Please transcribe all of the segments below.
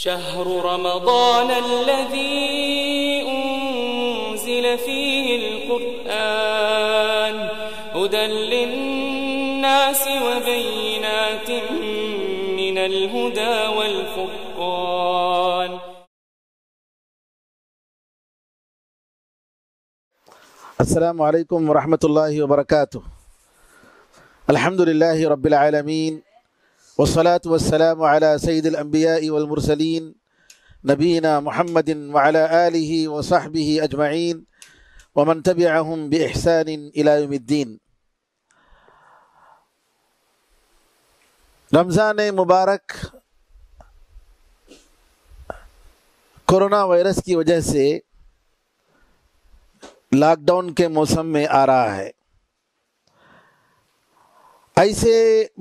شهر رمضان الذي أنزل فيه القرآن هدى للناس وبينات من الهدى والفرقان السلام عليكم ورحمة الله وبركاته الحمد لله رب العالمين والصلاة والسلام على سيد الأنبياء والمرسلين نبينا محمد وعلى آله وصحبه أجمعين ومن تبعهم بإحسان إلى يوم الدين رمضان مبارك कोरोना کی وجہ سے से ڈاؤن کے موسم میں آ رہا ہے ایسے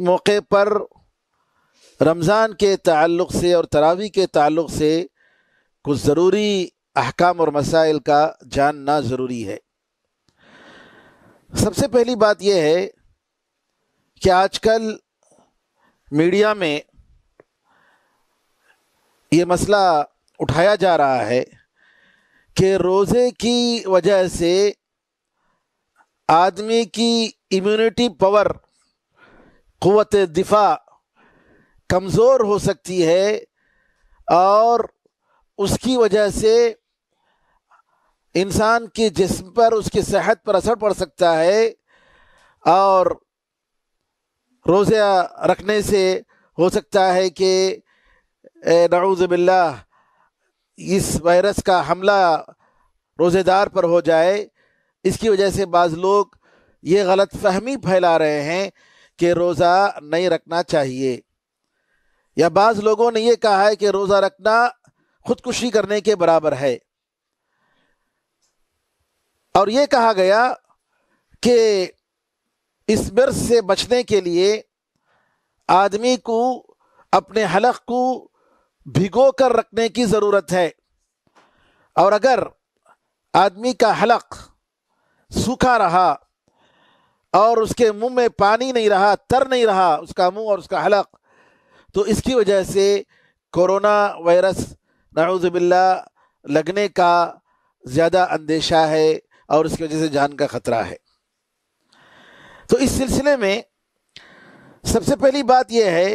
موقع پر रमज़ान के ताल्लुक़ से और तरावी के ताल्लुक़ से कुछ ज़रूरी अहकाम और मसाइल का जानना ज़रूरी है सबसे पहली बात यह है कि आजकल मीडिया में ये मसला उठाया जा रहा है कि रोज़े की वजह से आदमी की इम्यूनिटी पावर क़वत दिफा कमज़ोर हो सकती है और उसकी वजह से इंसान के जिस्म पर उसकी सेहत पर असर पड़ सकता है और रोज़ा रखने से हो सकता है कि नऊज़बिल्ला इस वायरस का हमला रोज़ेदार पर हो जाए इसकी वजह से बाज़ लोग ये गलत फहमी फैला रहे हैं कि रोज़ा नहीं रखना चाहिए या बाज़ लोगों ने यह कहा है कि रोज़ा रखना खुदकुशी करने के बराबर है और ये कहा गया कि इस मर्ज से बचने के लिए आदमी को अपने हलक को भिगो कर रखने की ज़रूरत है और अगर आदमी का हलक सूखा रहा और उसके मुंह में पानी नहीं रहा तर नहीं रहा उसका मुंह और उसका हलक तो इसकी वजह से कोरोना वायरस नाउज़बिल्ला लगने का ज़्यादा अंदेशा है और इसकी वजह से जान का ख़तरा है तो इस सिलसिले में सबसे पहली बात यह है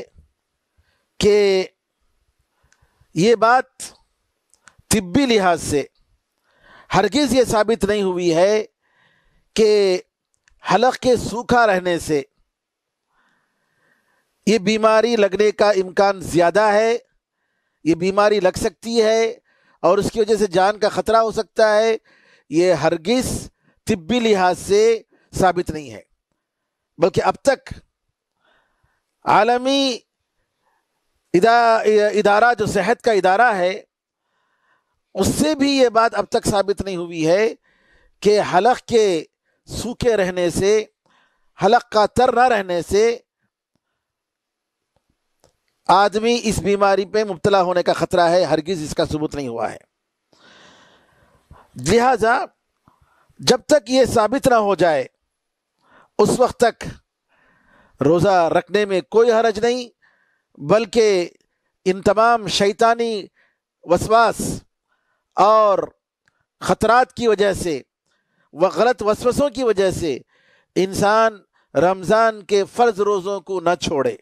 कि ये बात तिब्बी लिहाज से हरगिज़ ये साबित नहीं हुई है कि हलक के सूखा रहने से ये बीमारी लगने का इम्कान ज़्यादा है ये बीमारी लग सकती है और उसकी वजह से जान का ख़तरा हो सकता है ये हरगिज़ तिब्बी लिहाज से साबित नहीं है बल्कि अब तक आलमी इदा इदारा जो सेहत का इदारा है उससे भी ये बात अब तक साबित नहीं हुई है कि हलक के सूखे रहने से हलक का तर न रहने से आदमी इस बीमारी पे मुबतला होने का ख़तरा है हरगिज़ इसका सबूत नहीं हुआ है लिहाजा जब तक ये साबित ना हो जाए उस वक्त तक रोज़ा रखने में कोई हरज नहीं बल्कि इन तमाम शैतानी वसवास और ख़तरात की वजह से व गलत वसवसों की वजह से इंसान रमज़ान के फ़र्ज़ रोज़ों को न छोड़े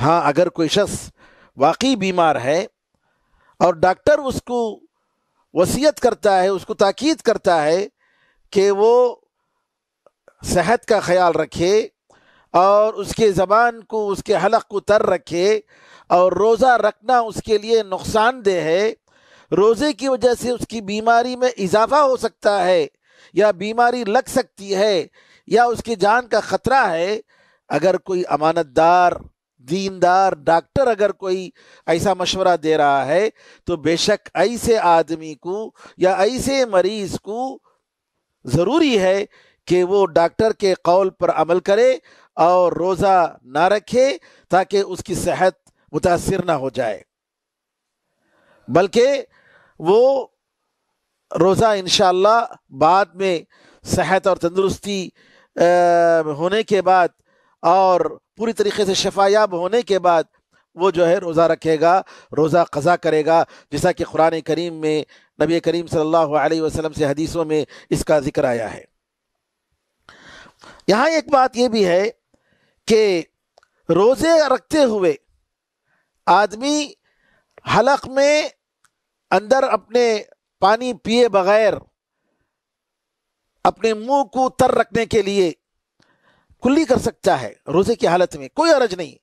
हाँ अगर कोई शख्स वाकई बीमार है और डॉक्टर उसको वसीयत करता है उसको ताकीद करता है कि वो सेहत का ख्याल रखे और उसके ज़बान को उसके हलक को तर रखे और रोज़ा रखना उसके लिए नुकसानदेह है रोज़े की वजह से उसकी बीमारी में इजाफा हो सकता है या बीमारी लग सकती है या उसकी जान का ख़तरा है अगर कोई अमानतदार दीनदार डॉक्टर अगर कोई ऐसा मशवरा दे रहा है तो बेशक ऐसे आदमी को या ऐसे मरीज को ज़रूरी है कि वो डॉक्टर के कौल पर अमल करे और रोज़ा ना रखे ताकि उसकी सेहत मुतासर ना हो जाए बल्कि वो रोज़ा इन बाद में सेहत और तंदुरुस्ती होने के बाद और पूरी तरीके से शफायाब होने के बाद वो जो है रोज़ा रखेगा रोज़ा कज़ा करेगा जैसा कि कुरान करीम में नबी करीम सल्लल्लाहु अलैहि वसल्लम से हदीसों में इसका ज़िक्र आया है यहाँ एक बात यह भी है कि रोज़े रखते हुए आदमी हलक में अंदर अपने पानी पिए बगैर अपने मुंह को तर रखने के लिए कुल्ली कर सकता है रोजे की हालत में कोई अरज नहीं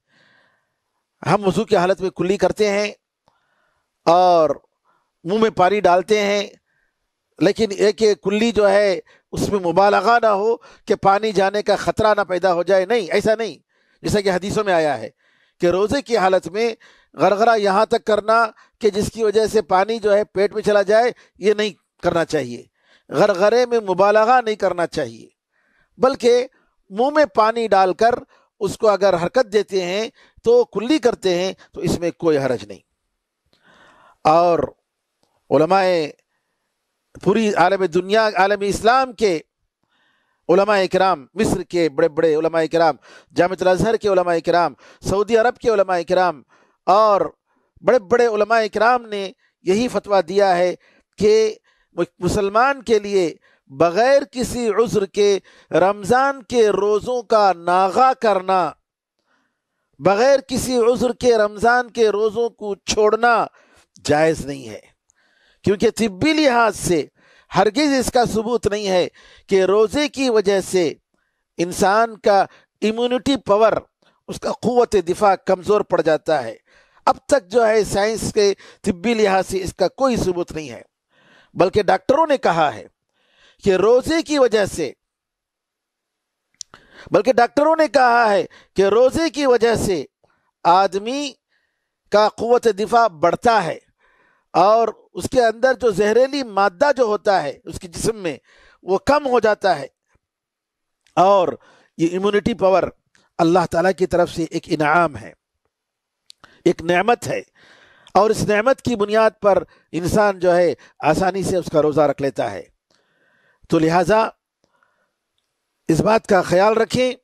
हम वजू की हालत में कुल्ली करते हैं और मुंह में पानी डालते हैं लेकिन एक कुल्ली जो है उसमें मुबालगा ना हो कि पानी जाने का ख़तरा ना पैदा हो जाए नहीं ऐसा नहीं जैसा कि हदीसों में आया है कि रोज़े की हालत में गरगरा यहाँ तक करना कि जिसकी वजह से पानी जो है पेट में चला जाए ये नहीं करना चाहिए गरगरे में मुबालगा नहीं करना चाहिए बल्कि मुंह में पानी डालकर उसको अगर हरकत देते हैं तो कुल्ली करते हैं तो इसमें कोई हरज नहीं और उलमाए पूरी आलम दुनिया आलम इस्लाम के उलमा कराम मिस्र के बड़े बड़े उलमा कराम जामत अजहर के उलमा कराम सऊदी अरब के उलमा कराम और बड़े बड़े उलमा कराम ने यही फतवा दिया है कि मुसलमान के लिए बग़ैर किसी उज़्र के रमज़ान के रोज़ों का नागा करना बग़ैर किसी उज़्र के रमज़ान के रोज़ों को छोड़ना जायज़ नहीं है क्योंकि तिब्बी लिहाज से हरगिज़ इसका सबूत नहीं है कि रोज़े की वजह से इंसान का इम्यूनिटी पावर उसका क़वत दिफा कमज़ोर पड़ जाता है अब तक जो है साइंस के तिब्बी लिहाज से इसका कोई सबूत नहीं है बल्कि डॉक्टरों ने कहा है कि रोजे की वजह से बल्कि डॉक्टरों ने कहा है कि रोजे की वजह से आदमी का क़वत दिफा बढ़ता है और उसके अंदर जो जहरीली मादा जो होता है उसके जिसम में वो कम हो जाता है और ये इम्यूनिटी पावर अल्लाह ताला की तरफ से एक इनाम है एक नेमत है और इस नेमत की बुनियाद पर इंसान जो है आसानी से उसका रोज़ा रख लेता है तो लिहाजा इस बात का ख्याल रखें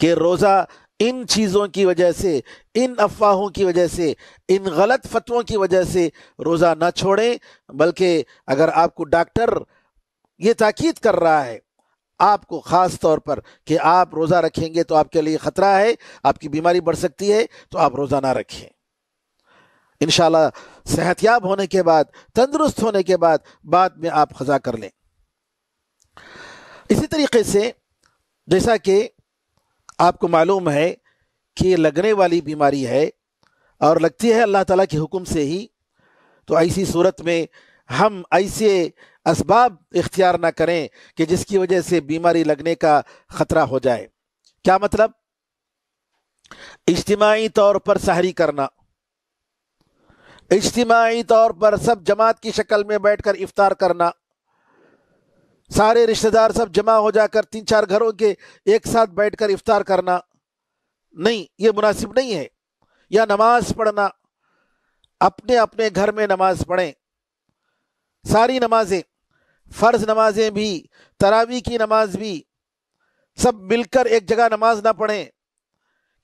कि रोज़ा इन चीज़ों की वजह से इन अफवाहों की वजह से इन गलत फतवों की वजह से रोज़ा ना छोड़ें बल्कि अगर आपको डॉक्टर ये ताकीद कर रहा है आपको ख़ास तौर पर कि आप रोज़ा रखेंगे तो आपके लिए ख़तरा है आपकी बीमारी बढ़ सकती है तो आप रोज़ा ना रखें इन सेहतयाब होने के बाद तंदुरुस्त होने के बाद बाद में आप ख़ज़ा कर लें इसी तरीके से जैसा कि आपको मालूम है कि लगने वाली बीमारी है और लगती है अल्लाह ताला के हुक्म से ही तो ऐसी सूरत में हम ऐसे इसबाब इख्तियार ना करें कि जिसकी वजह से बीमारी लगने का ख़तरा हो जाए क्या मतलब इज्तमाही तौर पर सहरी करना इज्तमाही तौर पर सब जमात की शक्ल में बैठकर इफ्तार करना सारे रिश्तेदार सब जमा हो जाकर तीन चार घरों के एक साथ बैठकर इफ्तार करना नहीं ये मुनासिब नहीं है या नमाज पढ़ना अपने अपने घर में नमाज पढ़ें सारी नमाजें फ़र्ज़ नमाजें भी तरावी की नमाज भी सब मिलकर एक जगह नमाज ना पढ़ें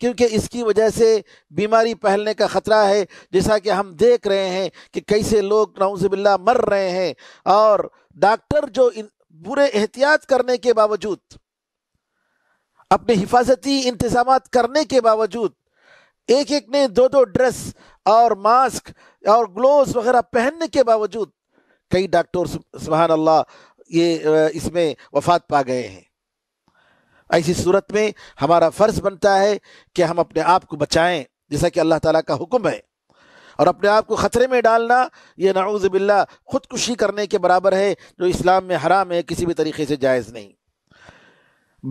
क्योंकि इसकी वजह से बीमारी फैलने का ख़तरा है जैसा कि हम देख रहे हैं कि कैसे लोग नाउजबिल्ला मर रहे हैं और डॉक्टर जो इन बुरे एहतियात करने के बावजूद अपने हिफाजती इंतजाम करने के बावजूद एक एक ने दो दो ड्रेस और मास्क और ग्लोव वगैरह पहनने के बावजूद कई डॉक्टर सुबहान अल्लाह ये इसमें वफात पा गए हैं ऐसी सूरत में हमारा फ़र्ज़ बनता है कि हम अपने आप को बचाएं जैसा कि अल्लाह ताला का हुक्म है और अपने आप को ख़तरे में डालना यह नाउज़ बिल्ला ख़ुदकुशी करने के बराबर है जो इस्लाम में हराम है किसी भी तरीके से जायज़ नहीं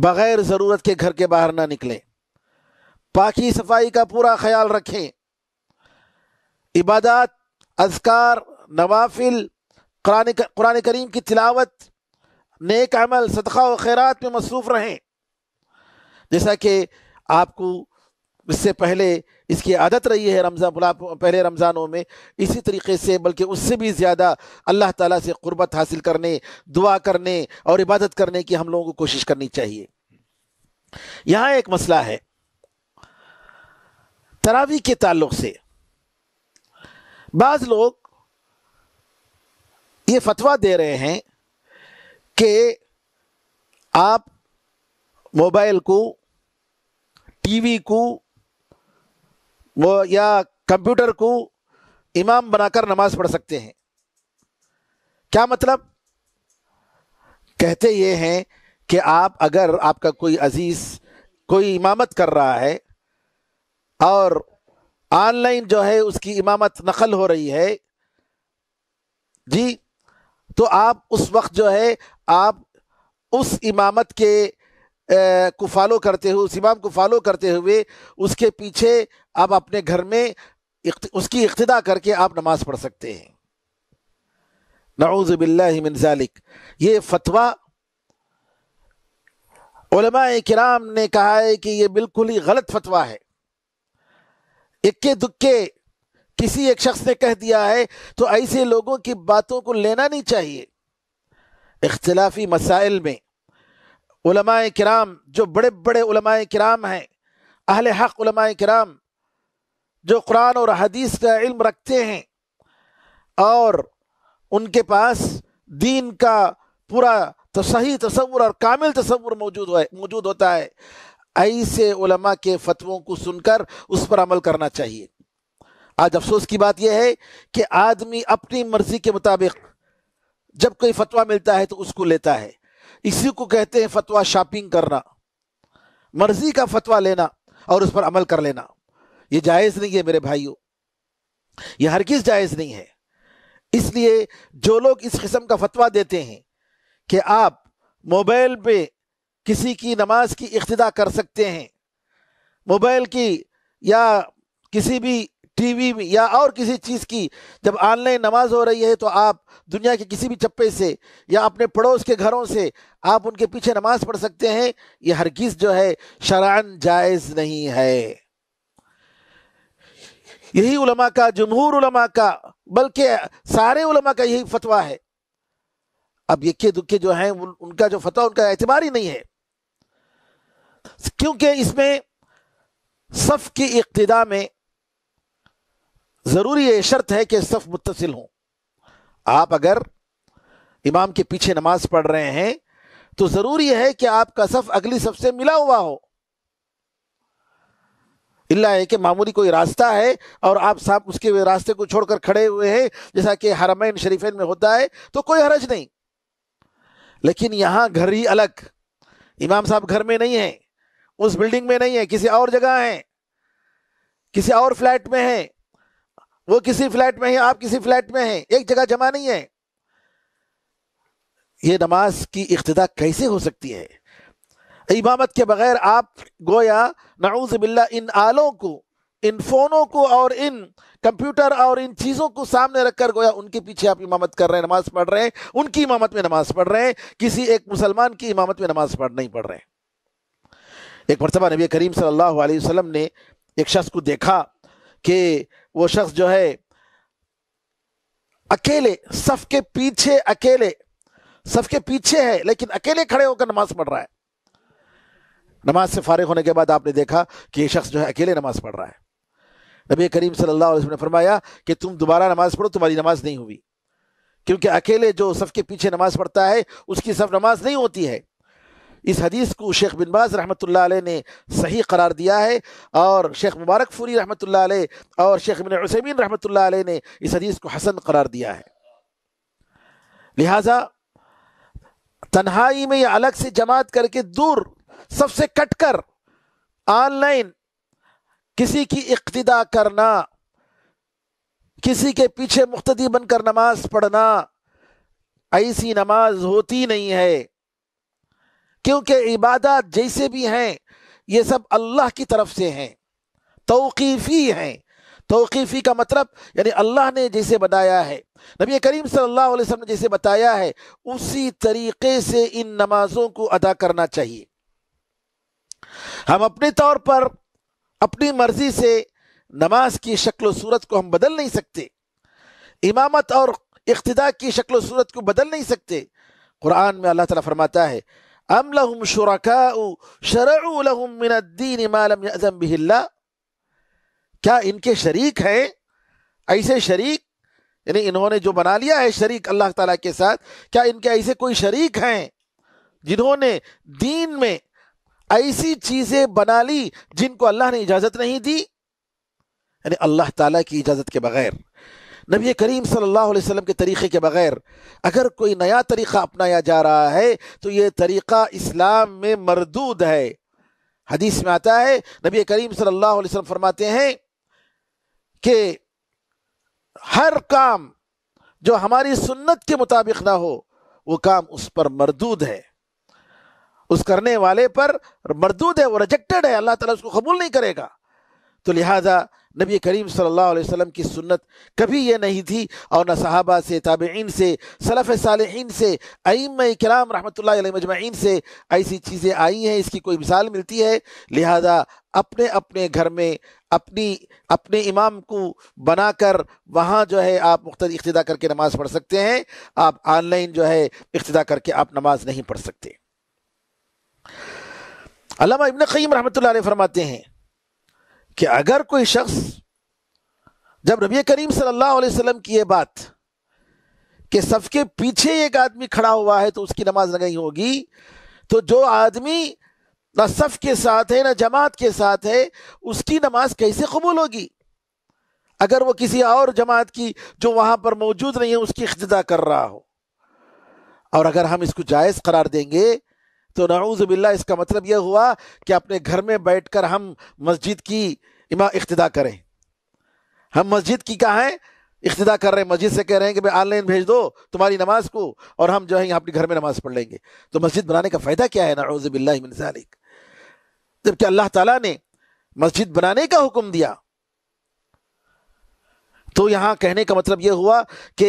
बग़ैर ज़रूरत के घर के बाहर ना निकलें पाकि सफाई का पूरा ख्याल रखें इबादत अजकार नवाफिल कुरान करीम की तिलावत नेक अमल सदका व खैरात में मसरूफ़ रहें जैसा कि आपको इससे पहले इसकी आदत रही है रमज़ान पहले रमज़ानों में इसी तरीके से बल्कि उससे भी ज़्यादा अल्लाह ताला से क़ुरबत हासिल करने दुआ करने और इबादत करने की हम लोगों को कोशिश करनी चाहिए यहाँ एक मसला है तरावी के ताल्लुक से बाज़ लोग ये फतवा दे रहे हैं कि आप मोबाइल को टीवी को वो या कंप्यूटर को इमाम बनाकर नमाज पढ़ सकते हैं क्या मतलब कहते ये हैं कि आप अगर आपका कोई अजीज़ कोई इमामत कर रहा है और ऑनलाइन जो है उसकी इमामत नकल हो रही है जी तो आप उस वक्त जो है आप उस इमामत के को फॉलो करते हुए उस इमाम को फॉलो करते हुए उसके पीछे आप अपने घर में उसकी इक्तदा करके आप नमाज पढ़ सकते हैं नौज़बिल्लिक ये फतवा कराम ने कहा है कि यह बिल्कुल ही गलत फतवा है इक्के दुक्के किसी एक शख्स ने कह दिया है तो ऐसे लोगों की बातों को लेना नहीं चाहिए इख्तलाफी मसाइल में उलमाए कराम जो बड़े बड़े उलमाए कराम हैं अहल हक उलमाए कराम जो कुरान और हदीस का इल्म रखते हैं और उनके पास दीन का पूरा तो सही तस्वुर और कामिल तस्वुर मौजूद हो मौजूद होता है ऐसे उलमा के फतवों को सुनकर उस पर अमल करना चाहिए आज अफसोस की बात यह है कि आदमी अपनी मर्जी के मुताबिक जब कोई फतवा मिलता है तो उसको लेता है इसी को कहते हैं फतवा शॉपिंग करना मर्जी का फतवा लेना और उस पर अमल कर लेना ये जायज़ नहीं है मेरे भाइयों ये हर किस जायज़ नहीं है इसलिए जो लोग इस किस्म का फतवा देते हैं कि आप मोबाइल पे किसी की नमाज की इख्तदा कर सकते हैं मोबाइल की या किसी भी टीवी में या और किसी चीज़ की जब ऑनलाइन नमाज हो रही है तो आप दुनिया के किसी भी चप्पे से या अपने पड़ोस के घरों से आप उनके पीछे नमाज पढ़ सकते हैं ये हरगिज़ जो है शरान जायज़ नहीं है यही उलमा का जमहूर उलमा का बल्कि सारे उलमा का यही फतवा है अब यक्के दुखे जो हैं उनका जो फतवा उनका एतबार ही नहीं है क्योंकि इसमें सफ़ की इकतदा में ज़रूरी ये शर्त है कि सफ़ मुतसिल हों आप अगर इमाम के पीछे नमाज पढ़ रहे हैं तो ज़रूरी है कि आपका सफ़ अगली सफ़ से मिला हुआ हो इल्ला है कि मामूली कोई रास्ता है और आप साफ उसके रास्ते को छोड़कर खड़े हुए हैं जैसा कि हरमैन शरीफेन में होता है तो कोई हरज नहीं लेकिन यहाँ घर ही अलग इमाम साहब घर में नहीं है उस बिल्डिंग में नहीं है किसी और जगह है किसी और फ्लैट में है वो किसी फ्लैट में है आप किसी फ्लैट में हैं एक जगह जमा नहीं है ये नमाज की इब्तदा कैसे हो सकती है इमामत के बगैर आप गोया नाउज बिल्ला इन आलों को इन फोनों को और इन कंप्यूटर और इन चीज़ों को सामने रखकर गोया उनके पीछे आप इमामत कर रहे हैं नमाज पढ़ रहे हैं उनकी इमामत में नमाज पढ़ रहे हैं किसी एक मुसलमान की इमामत में नमाज पढ़ नहीं पढ़ रहे हैं एक मरतबा नबी करीम सल्लल्लाहु अलैहि वसल्लम ने एक शख्स को देखा कि वो शख्स जो है अकेले सफ के पीछे अकेले सफ के पीछे है लेकिन अकेले खड़े होकर नमाज पढ़ रहा है नमाज से फारिग होने के बाद आपने देखा कि ये शख्स जो है अकेले नमाज पढ़ रहा है नबी करीम सल्लल्लाहु अलैहि वसल्लम ने फरमाया कि तुम दोबारा नमाज पढ़ो तुम्हारी नमाज नहीं हुई क्योंकि अकेले जो सफ के पीछे नमाज पढ़ता है उसकी सब नमाज नहीं होती है इस हदीस को शेख बिन बाज रहमत ने सही करार दिया है और शेख मुबारक फूरी रहमत और शेख बिन उसमीन रहमत ने इस हदीस को हसन करार दिया है लिहाजा तन्हाई में या अलग से जमात करके दूर सबसे कटकर ऑनलाइन किसी की इक्तदा करना किसी के पीछे मुख्तदी बनकर नमाज पढ़ना ऐसी नमाज होती नहीं है क्योंकि इबादत जैसे भी हैं ये सब अल्लाह की तरफ से हैं तौकीफ़ी हैं तौकीफ़ी का मतलब यानी अल्लाह ने जैसे बनाया है नबी करीम सल्लल्लाहु अलैहि वसल्लम ने जैसे बताया है उसी तरीके से इन नमाज़ों को अदा करना चाहिए हम अपने तौर पर अपनी मर्ज़ी से नमाज की शक्ल सूरत को हम बदल नहीं सकते इमामत और इकतदा की शक्ल सूरत को बदल नहीं सकते कुरान में अल्लाह ताला फरमाता है अम लहुम शुरकाउ शरऊ लहुम मिनद्दीन मालम यजम बिहिल्ला क्या इनके शरीक हैं ऐसे शरीक यानी इन्होंने जो बना लिया है शरीक अल्लाह ताला के साथ क्या इनके ऐसे कोई शरीक हैं जिन्होंने दीन में ऐसी चीज़ें बना ली जिनको अल्लाह ने इजाज़त नहीं दी यानी अल्लाह ताला की इजाज़त के बगैर नबी करीम सल्लल्लाहु अलैहि वसल्लम के तरीक़े के बग़ैर अगर कोई नया तरीक़ा अपनाया जा रहा है तो ये तरीक़ा इस्लाम में मरदूद है हदीस में आता है नबी करीम सल्लल्लाहु अलैहि वसल्लम फरमाते हैं कि हर काम जो हमारी सुन्नत के मुताबिक ना हो वो काम उस पर मरदूद है उस करने वाले पर मरदूद है वो रिजेक्टेड है अल्लाह ताला उसको कबूल नहीं करेगा तो लिहाजा नबी करीम सल्लल्लाहु अलैहि वसल्लम की सुन्नत कभी ये नहीं थी और न सहाबा से ताबेन से सलफ़ सालहीन से अम कराम रहमत मजमैन से ऐसी चीज़ें आई हैं इसकी कोई मिसाल मिलती है लिहाजा अपने अपने घर में अपनी अपने इमाम को बनाकर वहाँ जो है आप मुख्त इख्तदा करके नमाज़ पढ़ सकते हैं आप ऑनलाइन जो है इख्तदा करके आप नमाज़ नहीं पढ़ सकते अलामा इबन क़ीम रहमत फरमाते हैं कि अगर कोई शख्स जब रबी करीम सल्लल्लाहु अलैहि वसल्लम की ये बात कि सबके पीछे एक आदमी खड़ा हुआ है तो उसकी नमाज नहीं होगी तो जो आदमी न सफ के साथ है ना जमात के साथ है उसकी नमाज कैसे कबूल होगी अगर वो किसी और जमात की जो वहाँ पर मौजूद नहीं है उसकी अख्तदा कर रहा हो और अगर हम इसको जायज़ करार देंगे तो नाऊज बिल्ला इसका मतलब यह हुआ कि अपने घर में बैठ कर हम मस्जिद की इमा इख्तदा करें हम मस्जिद की कहाँ हैं इख्तदा कर रहे हैं मस्जिद से कह रहे हैं कि भाई ऑनलाइन भेज दो तुम्हारी नमाज को और हम जो है यहाँ अपने घर में नमाज पढ़ लेंगे तो मस्जिद बनाने का फ़ायदा क्या है नाऊज बिल्लाक जबकि अल्लाह तला ने मस्जिद बनाने का हुक्म दिया तो यहाँ कहने का मतलब ये हुआ कि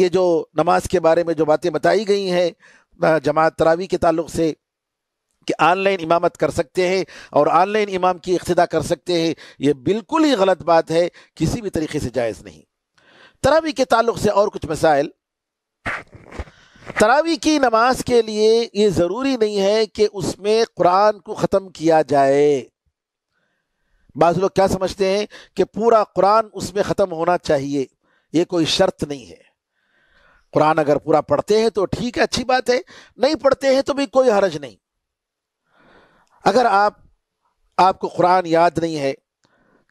ये जो नमाज के बारे में जो बातें बताई गई हैं जमात तरावी के ताल्लुक से कि ऑनलाइन इमामत कर सकते हैं और ऑनलाइन इमाम की इक्तदा कर सकते हैं ये बिल्कुल ही गलत बात है किसी भी तरीके से जायज़ नहीं तरावी के ताल्लुक से और कुछ मसाइल तरावी की नमाज के लिए ये ज़रूरी नहीं है कि उसमें कुरान को ख़त्म किया जाए बाज़ लोग क्या समझते हैं कि पूरा कुरान उसमें ख़त्म होना चाहिए ये कोई शर्त नहीं है कुरान अगर पूरा पढ़ते हैं तो ठीक है अच्छी बात है नहीं पढ़ते हैं तो भी कोई हरज नहीं अगर आप आपको कुरान याद नहीं है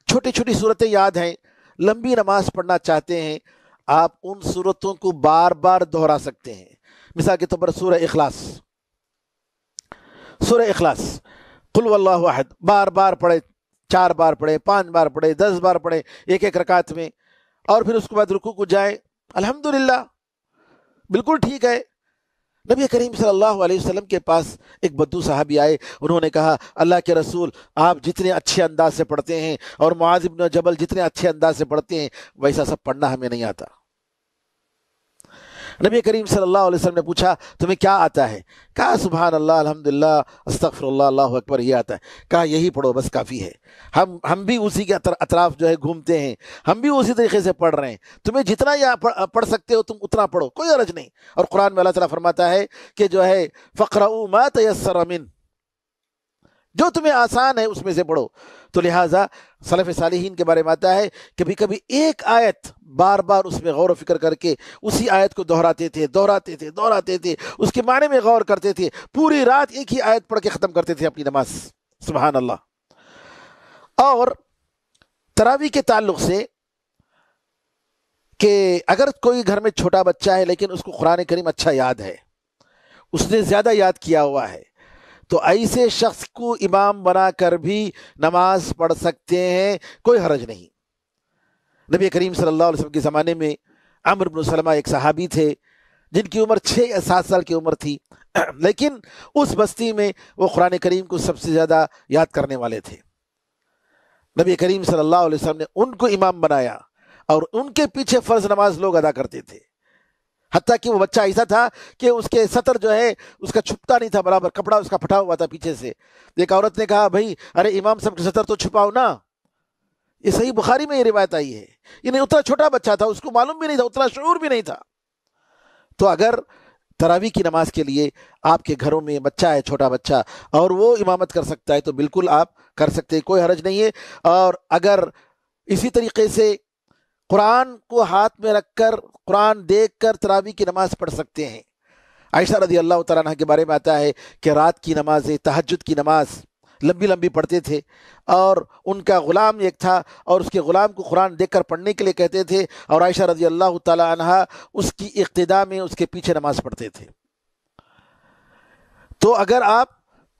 छोटी छोटी सूरतें याद हैं लंबी नमाज पढ़ना चाहते हैं आप उन सूरतों को बार बार दोहरा सकते हैं मिसाल के तौर पर सूर्य अखलास सूर्य अखलास कुल्लाहद बार बार पढ़े चार बार पढ़े पांच बार पढ़े दस बार पढ़े एक एक रकात में और फिर उसके बाद रुकू को जाए अल्हम्दुलिल्लाह बिल्कुल ठीक है नबी करीम सल्लल्लाहु अलैहि वसल्लम के पास एक बद्दू साहबी आए उन्होंने कहा अल्लाह के रसूल आप जितने अच्छे अंदाज से पढ़ते हैं और मुआजिब जबल जितने अच्छे अंदाज से पढ़ते हैं वैसा सब पढ़ना हमें नहीं आता नबी करीम सल्लल्लाहु अलैहि वसल्लम ने पूछा तुम्हें क्या आता है कहा सुबहान अल्लाह अलहमदिल्ला अस्तफ़रल्ला अल्लाह अकबर ये आता है कहा यही पढ़ो बस काफ़ी है हम हम भी उसी के अतर, अतराफ जो है घूमते हैं हम भी उसी तरीके से पढ़ रहे हैं तुम्हें जितना यहाँ पढ़, पढ़ सकते हो तुम उतना पढ़ो कोई अरज नहीं और कुरान में अल्लाह तला फरमाता है कि जो है फ़्र मा तयसर अमिन जो तुम्हें आसान है उसमें से पढ़ो तो लिहाजा सलफ़ सालहीन के बारे में आता है कभी कभी एक आयत बार बार उसमें गौर फिक्र करके उसी आयत को दोहराते थे दोहराते थे दोहराते थे उसके माने में गौर करते थे पूरी रात एक ही आयत पढ़ के ख़त्म करते थे अपनी नमाज सुबहान अल्लाह और तरावी के ताल्लुक से कि अगर कोई घर में छोटा बच्चा है लेकिन उसको कुरान करीम अच्छा याद है उसने ज़्यादा याद किया हुआ है तो ऐसे शख्स को इमाम बनाकर भी नमाज पढ़ सकते हैं कोई हरज नहीं नबी करीम सल्लल्लाहु अलैहि वसल्लम के ज़माने में अमर बिन सलमा एक सहाबी थे जिनकी उम्र छः या सात साल की उम्र थी लेकिन उस बस्ती में वो कुरान करीम को सबसे ज़्यादा याद करने वाले थे नबी करीम सल्लल्लाहु अलैहि वसल्लम ने उनको इमाम बनाया और उनके पीछे फ़र्ज़ नमाज लोग अदा करते थे हती कि वो बच्चा ऐसा था कि उसके सतर जो है उसका छुपता नहीं था बराबर कपड़ा उसका फटा हुआ था पीछे से एक औरत ने कहा भाई अरे इमाम साहब के सतर तो छुपाओ ना ये सही बुखारी में ये रिवायत आई है ये नहीं उतना छोटा बच्चा था उसको मालूम भी नहीं था उतना शूर भी नहीं था तो अगर तरावी की नमाज के लिए आपके घरों में बच्चा है छोटा बच्चा और वो इमामत कर सकता है तो बिल्कुल आप कर सकते हैं कोई हरज नहीं है और अगर इसी तरीके से कुरान को हाथ में रखकर कुरान देख कर तरावी की नमाज़ पढ़ सकते हैं आयशा रदी अल्लाह तला के बारे में आता है कि रात की नमाज़ें तहजद की नमाज़ लंबी लंबी पढ़ते थे और उनका ग़ुलाम एक था और उसके ग़ुलाम को कुरान देखकर पढ़ने के लिए कहते थे और आयशा रजी अल्लाह तहा उसकी इब्तदा में उसके पीछे नमाज़ पढ़ते थे तो अगर आप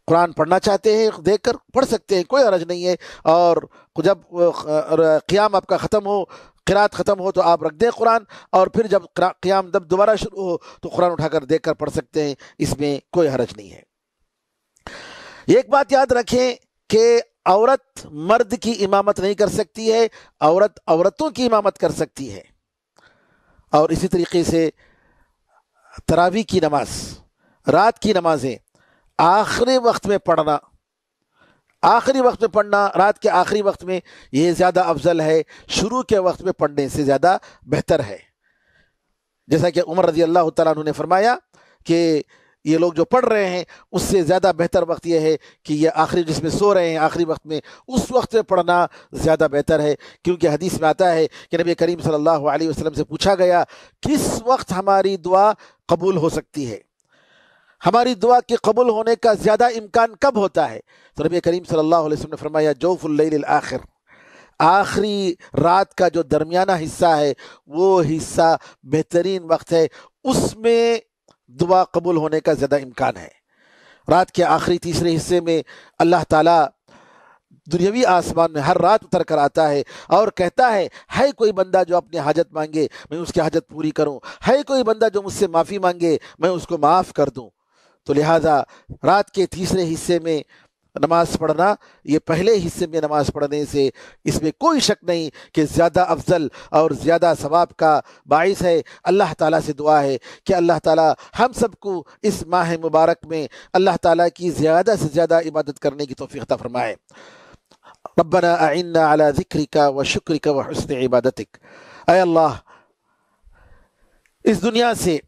कुरान पढ़ना चाहते हैं देख कर पढ़ सकते हैं कोई अरज नहीं है और जब क़्याम आपका ख़त्म हो किरात ख़त्म हो तो आप रख दें कुरान और फिर जब क़्याम दब दोबारा शुरू हो तो कुरान उठाकर देख कर पढ़ सकते हैं इसमें कोई हरज नहीं है एक बात याद रखें कि औरत मर्द की इमामत नहीं कर सकती है औरत औरतों की इमामत कर सकती है और इसी तरीके से तरावी की नमाज रात की नमाजें आखिरी वक्त में पढ़ना आखिरी वक्त में पढ़ना रात के आखिरी वक्त में यह ज़्यादा अफजल है शुरू के वक्त में पढ़ने से ज़्यादा बेहतर है जैसा कि उमर रजी अल्लाह तु ने फरमाया कि ये लोग जो पढ़ रहे हैं उससे ज़्यादा बेहतर वक्त यह है कि ये आखिरी जिसमें सो रहे हैं आखिरी वक्त में उस वक्त में पढ़ना ज़्यादा बेहतर है क्योंकि हदीस में आता है कि नबी करीम सल्लल्लाहु अलैहि वसल्लम से पूछा गया किस वक्त हमारी दुआ कबूल हो सकती है हमारी दुआ के कबूल होने का ज़्यादा इम्कान कब होता है तो नबी करीम सल्लल्लाहु अलैहि वसल्लम ने फरमाया जोफुल्ल आखिर आखिरी रात का जो दरमियाना हिस्सा है वो हिस्सा बेहतरीन वक्त है उसमें दुआ कबूल होने का ज़्यादा इम्कान है रात के आखिरी तीसरे हिस्से में अल्लाह ताला दुनियावी आसमान में हर रात उतर कर आता है और कहता है है कोई बंदा जो अपनी हाजत मांगे मैं उसकी हाजत पूरी करूं है कोई बंदा जो मुझसे माफ़ी मांगे मैं उसको माफ़ कर दूं तो लिहाजा रात के तीसरे हिस्से में नमाज पढ़ना ये पहले हिस्से में नमाज पढ़ने से इसमें कोई शक नहीं कि ज़्यादा अफजल और ज़्यादा सवाब का बायस है अल्लाह ताला से दुआ है कि अल्लाह ताला हम सबको इस माह मुबारक में अल्लाह ताला की ज़्यादा से ज़्यादा इबादत करने की अता फरमाए रबना आइना अला ज़िक्र का व शिक्र का व हसन इबादतिक अल्लाह इस दुनिया से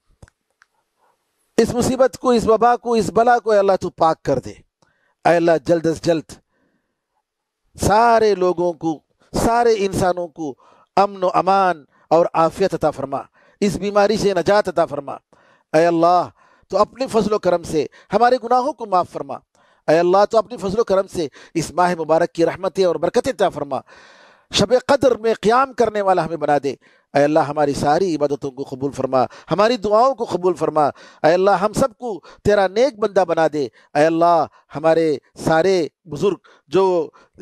इस मुसीबत को इस वबा को इस बला को अल्लाह तू पाक कर दे अल्लाह जल्द अज जल्द सारे लोगों को सारे इंसानों को अमन अमान और आफियत अता फरमा इस बीमारी से नजात अता फरमा अल्लाह तो अपने फजलो करम से हमारे गुनाहों को माफ़ फरमा अल्लाह तो अपने फजलो करम से इस माह मुबारक की रहमतें और बरकतें अता फरमा शब कदर में क़्याम करने वाला हमें बना दे अल्लाह हमारी सारी इबादतों को कबूल फरमा हमारी दुआओं को कबूल फरमा अल्लाह हम को तेरा नेक बंदा बना दे अल्लाह हमारे सारे बुज़ुर्ग जो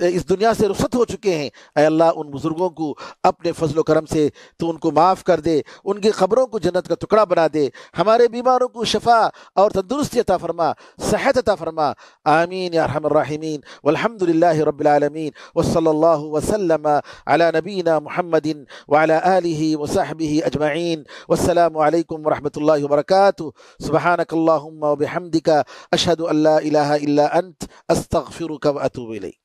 इस दुनिया से रुखसत हो चुके हैं अल्लाह उन बुज़ुर्गों को अपने फजल करम से तो उनको माफ़ कर दे उनकी खबरों को जन्नत का टुकड़ा बना दे हमारे बीमारों को शफा और तंदुरुस्ती अता फरमा सेहत अता फरमा आमीन यारहमरमीन वलहमदिल्ला रबालमीन वसल्ला वसलम अला नबीना महमदिन वाली وصحبه أجمعين والسلام عليكم ورحمة الله وبركاته سبحانك اللهم وبحمدك أشهد أن لا إله إلا أنت أستغفرك وأتوب إليك